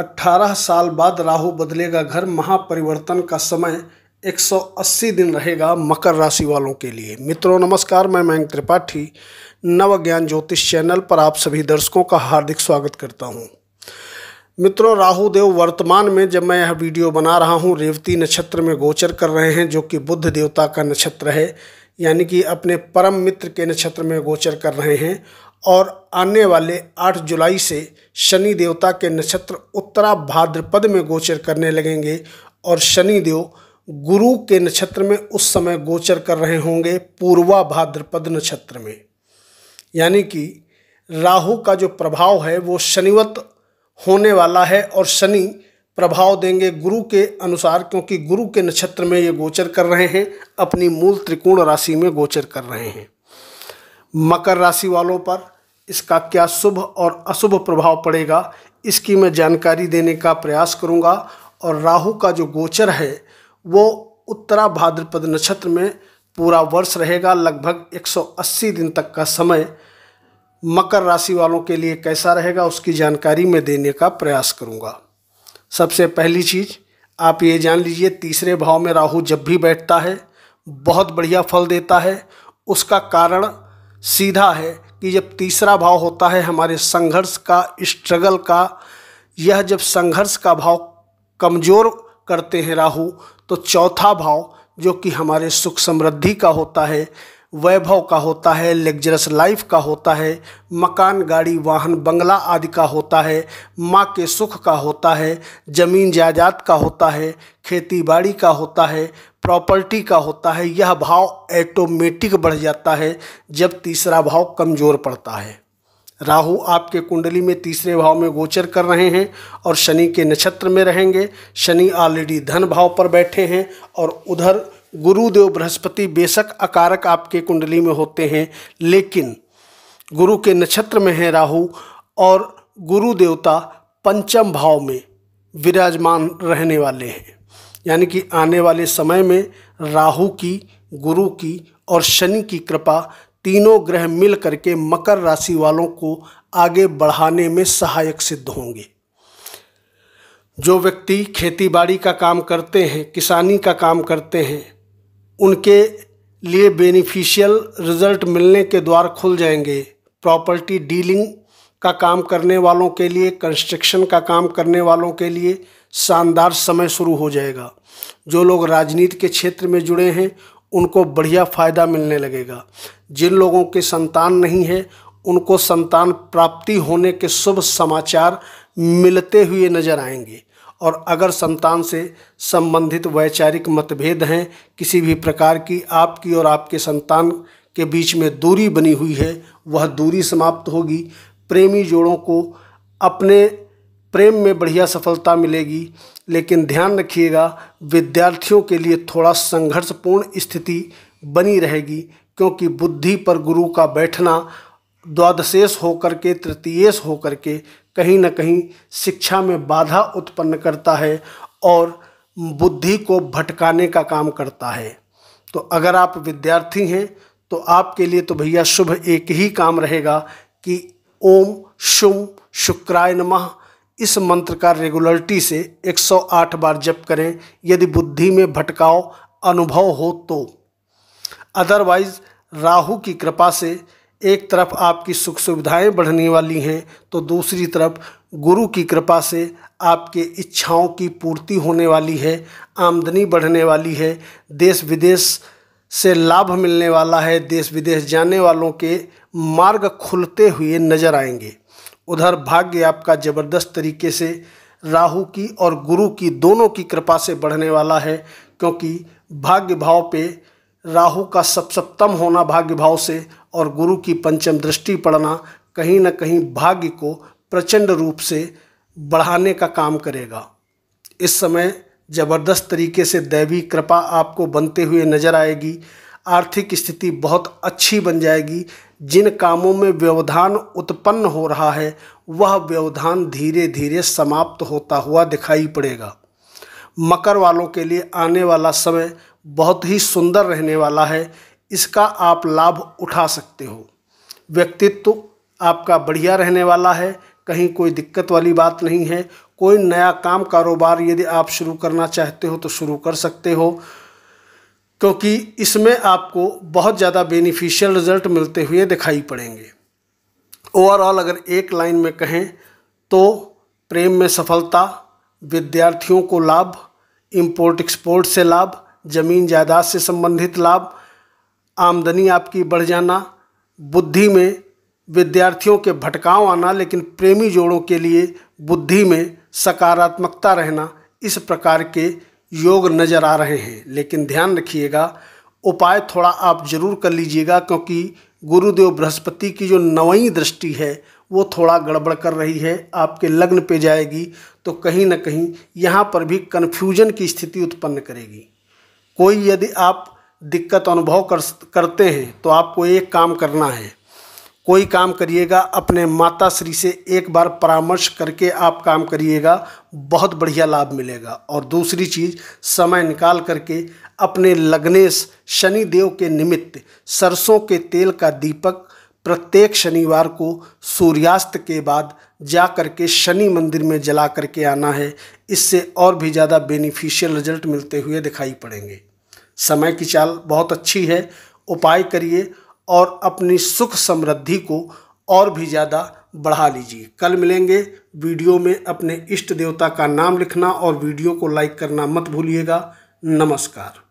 18 साल बाद राहु बदलेगा घर महापरिवर्तन का समय 180 दिन रहेगा मकर राशि वालों के लिए मित्रों नमस्कार मैं मयंक त्रिपाठी नव ज्ञान ज्योतिष चैनल पर आप सभी दर्शकों का हार्दिक स्वागत करता हूं। मित्रों राहु देव वर्तमान में जब मैं यह वीडियो बना रहा हूं रेवती नक्षत्र में गोचर कर रहे हैं जो कि बुद्ध देवता का नक्षत्र है यानी कि अपने परम मित्र के नक्षत्र में गोचर कर रहे हैं और आने वाले 8 जुलाई से शनि देवता के नक्षत्र उत्तरा भाद्रपद में गोचर करने लगेंगे और शनि देव गुरु के नक्षत्र में उस समय गोचर कर रहे होंगे पूर्वा भाद्रपद नक्षत्र में यानी कि राहु का जो प्रभाव है वो शनिवत होने वाला है और शनि प्रभाव देंगे गुरु के अनुसार क्योंकि गुरु के नक्षत्र में ये गोचर कर रहे हैं अपनी मूल त्रिकोण राशि में गोचर कर रहे हैं मकर राशि वालों पर इसका क्या शुभ और अशुभ प्रभाव पड़ेगा इसकी मैं जानकारी देने का प्रयास करूंगा और राहु का जो गोचर है वो उत्तरा भाद्रपद नक्षत्र में पूरा वर्ष रहेगा लगभग 180 दिन तक का समय मकर राशि वालों के लिए कैसा रहेगा उसकी जानकारी मैं देने का प्रयास करूंगा सबसे पहली चीज़ आप ये जान लीजिए तीसरे भाव में राहु जब भी बैठता है बहुत बढ़िया फल देता है उसका कारण सीधा है कि जब तीसरा भाव होता है हमारे संघर्ष का स्ट्रगल का यह जब संघर्ष का भाव कमज़ोर करते हैं राहु तो चौथा भाव जो कि हमारे सुख समृद्धि का होता है वैभव का होता है लेग्जरस लाइफ का होता है मकान गाड़ी वाहन बंगला आदि का होता है माँ के सुख का होता है ज़मीन जायदाद का होता है खेती बाड़ी का होता है प्रॉपर्टी का होता है यह भाव ऐटोमेटिक बढ़ जाता है जब तीसरा भाव कमज़ोर पड़ता है राहु आपके कुंडली में तीसरे भाव में गोचर कर रहे हैं और शनि के नक्षत्र में रहेंगे शनि ऑलरेडी धन भाव पर बैठे हैं और उधर गुरुदेव बृहस्पति बेशक अकारक आपके कुंडली में होते हैं लेकिन गुरु के नक्षत्र में है राहु और गुरु देवता पंचम भाव में विराजमान रहने वाले हैं यानी कि आने वाले समय में राहु की गुरु की और शनि की कृपा तीनों ग्रह मिल करके मकर राशि वालों को आगे बढ़ाने में सहायक सिद्ध होंगे जो व्यक्ति खेतीबाड़ी का काम करते हैं किसानी का काम करते हैं उनके लिए बेनिफिशियल रिजल्ट मिलने के द्वार खुल जाएंगे प्रॉपर्टी डीलिंग का काम करने वालों के लिए कंस्ट्रक्शन का काम करने वालों के लिए शानदार समय शुरू हो जाएगा जो लोग राजनीति के क्षेत्र में जुड़े हैं उनको बढ़िया फ़ायदा मिलने लगेगा जिन लोगों के संतान नहीं है उनको संतान प्राप्ति होने के शुभ समाचार मिलते हुए नजर आएंगे और अगर संतान से संबंधित वैचारिक मतभेद हैं किसी भी प्रकार की आपकी और आपके संतान के बीच में दूरी बनी हुई है वह दूरी समाप्त होगी प्रेमी जोड़ों को अपने प्रेम में बढ़िया सफलता मिलेगी लेकिन ध्यान रखिएगा विद्यार्थियों के लिए थोड़ा संघर्षपूर्ण स्थिति बनी रहेगी क्योंकि बुद्धि पर गुरु का बैठना द्वादशेष होकर के तृतीयेश होकर के कहीं ना कहीं शिक्षा में बाधा उत्पन्न करता है और बुद्धि को भटकाने का काम करता है तो अगर आप विद्यार्थी हैं तो आपके लिए तो भैया शुभ एक ही काम रहेगा कि ओम शुम शुक्राय नमः इस मंत्र का रेगुलरिटी से 108 बार जप करें यदि बुद्धि में भटकाव अनुभव हो तो अदरवाइज राहु की कृपा से एक तरफ आपकी सुख सुविधाएं बढ़ने वाली हैं तो दूसरी तरफ गुरु की कृपा से आपके इच्छाओं की पूर्ति होने वाली है आमदनी बढ़ने वाली है देश विदेश से लाभ मिलने वाला है देश विदेश जाने वालों के मार्ग खुलते हुए नजर आएंगे उधर भाग्य आपका जबरदस्त तरीके से राहु की और गुरु की दोनों की कृपा से बढ़ने वाला है क्योंकि भाग्य भाव पे राहु का सप सप्तम होना भाग्य भाव से और गुरु की पंचम दृष्टि पड़ना कहीं ना कहीं भाग्य को प्रचंड रूप से बढ़ाने का काम करेगा इस समय ज़बरदस्त तरीके से दैवी कृपा आपको बनते हुए नजर आएगी आर्थिक स्थिति बहुत अच्छी बन जाएगी जिन कामों में व्यवधान उत्पन्न हो रहा है वह व्यवधान धीरे धीरे समाप्त होता हुआ दिखाई पड़ेगा मकर वालों के लिए आने वाला समय बहुत ही सुंदर रहने वाला है इसका आप लाभ उठा सकते हो व्यक्तित्व आपका बढ़िया रहने वाला है कहीं कोई दिक्कत वाली बात नहीं है कोई नया काम कारोबार यदि आप शुरू करना चाहते हो तो शुरू कर सकते हो क्योंकि इसमें आपको बहुत ज़्यादा बेनिफिशियल रिजल्ट मिलते हुए दिखाई पड़ेंगे ओवरऑल अगर एक लाइन में कहें तो प्रेम में सफलता विद्यार्थियों को लाभ इम्पोर्ट एक्सपोर्ट से लाभ ज़मीन जायदाद से संबंधित लाभ आमदनी आपकी बढ़ जाना बुद्धि में विद्यार्थियों के भटकाव आना लेकिन प्रेमी जोड़ों के लिए बुद्धि में सकारात्मकता रहना इस प्रकार के योग नज़र आ रहे हैं लेकिन ध्यान रखिएगा उपाय थोड़ा आप जरूर कर लीजिएगा क्योंकि गुरुदेव बृहस्पति की जो नवई दृष्टि है वो थोड़ा गड़बड़ कर रही है आपके लग्न पे जाएगी तो कहीं ना कहीं यहाँ पर भी कन्फ्यूजन की स्थिति उत्पन्न करेगी कोई यदि आप दिक्कत अनुभव कर करते हैं तो आपको एक काम करना है कोई काम करिएगा अपने माता श्री से एक बार परामर्श करके आप काम करिएगा बहुत बढ़िया लाभ मिलेगा और दूसरी चीज़ समय निकाल करके अपने लग्नेश शनिदेव के निमित्त सरसों के तेल का दीपक प्रत्येक शनिवार को सूर्यास्त के बाद जा करके शनि मंदिर में जला करके आना है इससे और भी ज़्यादा बेनिफिशियल रिजल्ट मिलते हुए दिखाई पड़ेंगे समय की चाल बहुत अच्छी है उपाय करिए और अपनी सुख समृद्धि को और भी ज़्यादा बढ़ा लीजिए कल मिलेंगे वीडियो में अपने इष्ट देवता का नाम लिखना और वीडियो को लाइक करना मत भूलिएगा नमस्कार